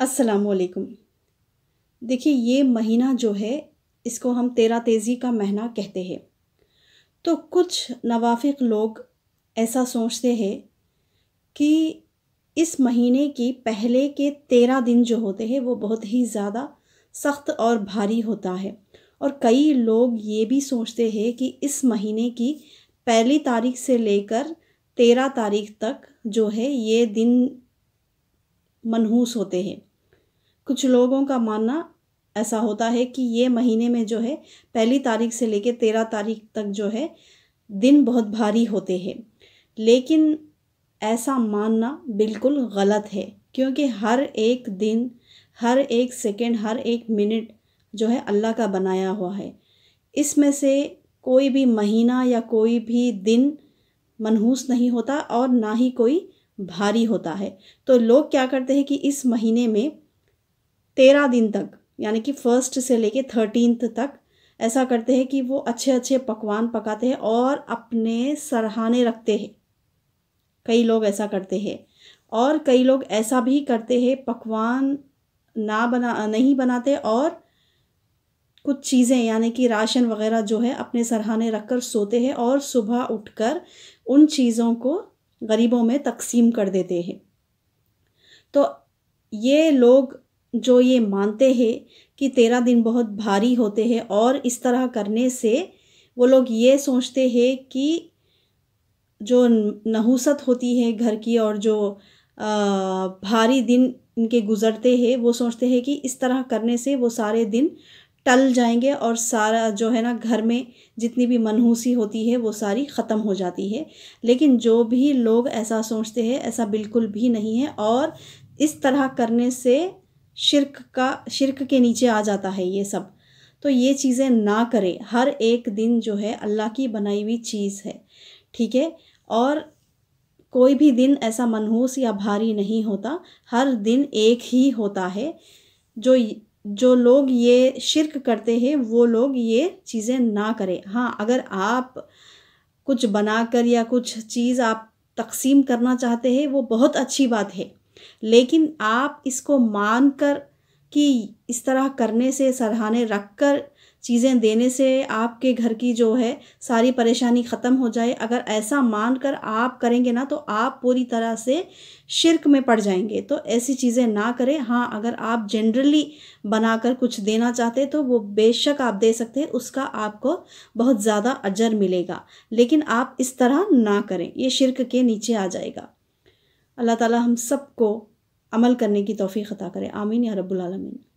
असलकम देखिए ये महीना जो है इसको हम तेरा तेज़ी का महीना कहते हैं तो कुछ नवाफिक लोग ऐसा सोचते हैं कि इस महीने की पहले के तेरह दिन जो होते हैं वो बहुत ही ज़्यादा सख्त और भारी होता है और कई लोग ये भी सोचते हैं कि इस महीने की पहली तारीख से लेकर तेरह तारीख तक जो है ये दिन मनहूस होते हैं कुछ लोगों का मानना ऐसा होता है कि ये महीने में जो है पहली तारीख से लेकर तेरह तारीख तक जो है दिन बहुत भारी होते हैं लेकिन ऐसा मानना बिल्कुल गलत है क्योंकि हर एक दिन हर एक सेकेंड हर एक मिनट जो है अल्लाह का बनाया हुआ है इसमें से कोई भी महीना या कोई भी दिन मनहूस नहीं होता और ना ही कोई भारी होता है तो लोग क्या करते हैं कि इस महीने में तेरह दिन तक यानी कि फर्स्ट से लेके थर्टीनथ तक ऐसा करते हैं कि वो अच्छे अच्छे पकवान पकाते हैं और अपने सरहाने रखते हैं कई लोग ऐसा करते हैं और कई लोग ऐसा भी करते हैं पकवान ना बना नहीं बनाते और कुछ चीज़ें यानी कि राशन वगैरह जो है अपने सरहाने रख कर सोते हैं और सुबह उठकर उन चीज़ों को गरीबों में तकसीम कर देते हैं तो ये लोग जो ये मानते हैं कि तेरह दिन बहुत भारी होते हैं और इस तरह करने से वो लोग ये सोचते हैं कि जो नहुसत होती है घर की और जो भारी दिन इनके गुजरते हैं वो सोचते हैं कि इस तरह करने से वो सारे दिन टल जाएंगे और सारा जो है ना घर में जितनी भी मनहूसी होती है वो सारी ख़त्म हो जाती है लेकिन जो भी लोग ऐसा सोचते हैं ऐसा बिल्कुल भी नहीं है और इस तरह करने से शिरक का शिरक के नीचे आ जाता है ये सब तो ये चीज़ें ना करें हर एक दिन जो है अल्लाह की बनाई हुई चीज़ है ठीक है और कोई भी दिन ऐसा मनहूस या भारी नहीं होता हर दिन एक ही होता है जो जो लोग ये शिरक करते हैं वो लोग ये चीज़ें ना करें हाँ अगर आप कुछ बनाकर या कुछ चीज़ आप तकसीम करना चाहते हैं वो बहुत अच्छी बात है लेकिन आप इसको मान कर कि इस तरह करने से सराहने रख कर चीज़ें देने से आपके घर की जो है सारी परेशानी ख़त्म हो जाए अगर ऐसा मान कर आप करेंगे ना तो आप पूरी तरह से शिरक में पड़ जाएंगे तो ऐसी चीज़ें ना करें हाँ अगर आप जनरली बनाकर कुछ देना चाहते तो वो बेशक आप दे सकते हैं उसका आपको बहुत ज़्यादा अजर मिलेगा लेकिन आप इस तरह ना करें ये शिरक के नीचे आ जाएगा अल्लाह ताला हम सबको अमल करने की तोफ़ी अता करे आमीन या रब्बुल आलमीन